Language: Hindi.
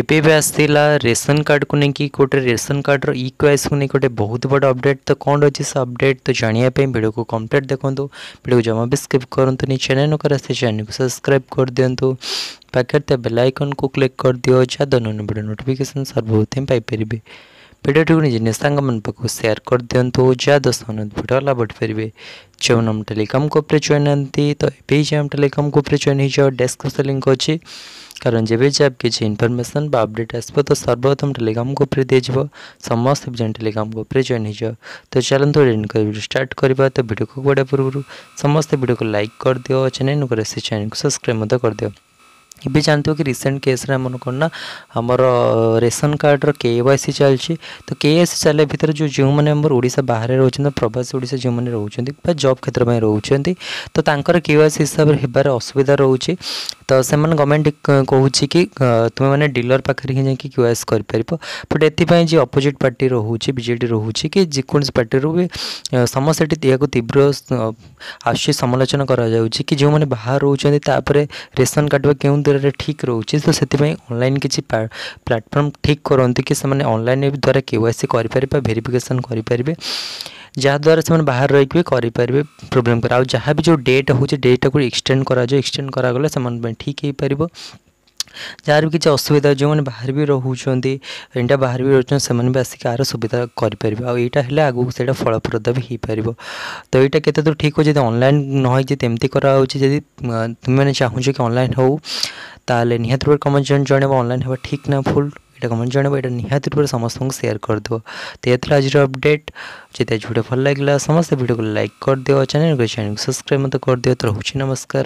एपी आसाला रेशन कार्ड को नहीं कि गोटे रेसन कार्ड रिक्वेस को नहीं गोटे बहुत बड़ा अपडेट तो कौन अच्छे से अपडेट तो जानापे भिड को कम्प्लीट देखो भिड को जमा भी स्कीप करूँ चैनल कर चैनल को सब्सक्राइब कर दिंतु पाखे बेल आइकन को क्लिक कर दिव तो जहाद नोटिफिकेसन सर्वप्रथम पाइपर भिडियो निजे सांग पाखु सेयार कर दिंतु जहाद भिड लाभ पारे जो मैंने टेलीकम को चयन तो ये जो टेलीकम को चयन हो डेस्क्रिप्स लिंक अच्छे কারণ যেবে যে आप কিছু ইনফরমেশন বা আপডেট আসব তো সর্বপ্রথম টেলিগ্রাম গ্রুপে দিয়ে যাব সমস্ত জয়েন টেলিগ্রাম গ্রুপে জয়েন হয়ে যাও তো চলন্তু রেন করে ভিডিও স্টার্ট করিবা তো ভিডিও को बड़ा पूर्व समस्त ভিডিও को লাইক कर दियो चैनल को रेसी चैनल को सब्सक्राइब मत कर दियो ये जानते हो कि रिसेंट केस रे मन ना हमर रेशन कार्ड रो केवाईसी चलती तो के केवाईसी चले भीतर जो जो मैंने हमर बाहर रहउ प्रवासी उड़ीसा जो मैंने रहउ जब क्षेत्र में रहउ छन तो तांकर केवाईसी हिसाब से हेबार असुविधा रहउ छि तो से मन गवर्नमेंट कहउ छि कि तुमे माने डीलर पाखर हि जाके केवाईसी कर परबो बट एति जी अपोजिट पार्टी रोचे बजे बीजेडी रहउ कि जेको पार्टी भी समस्याटी तिया तीव्र आस समालोचना करा कि जो मैंने बाहर रहउ छन रेशन कार्ड के द्वारा ठीक रोचे तो से अनलाइन किसी प्लाटफर्म ठीक करूँ कि अनलाइन द्वारा के वाई सी करें भेरिफिकेसन करेंगे जहाद्वारा से बाहर रहीकि करेंगे प्रोब्लेम कर आज जहाँ भी जो डेट हो डेट को एक्सटेड कर एक्सटेड करागले से ठीक हो पार जहाँ भी किसी असुविधा जो मैंने बाहर भी रोचे इंडिया बाहर भी रोचान से आसिक आर सुविधा करेंगे आगे से फलप्रद भी हो पार तो यहाँ केत ठीक हो जब अनल नई तेमती करा जी तुम्हें चाहू कि अनलाइन हो ତାହେଲେ ନିହାତି ରୂପରେ କମେଣ୍ଟ ଜଣେଇବ অনলাইন ହେବା ঠিক না ভুল এটা কমেন্ট জনাব এটা নিহতি রূপে সমস্ত সেয়ার করেদেব তো এত আজর অপডেট যদি আজ ভিডিও ভাল লাগলে সমস্ত ভিডিওকে লাইক করে দিও চ্যানেল চ্যানেল সবসক্রাইব মতো করে দিও তো রহুছি নমস্কার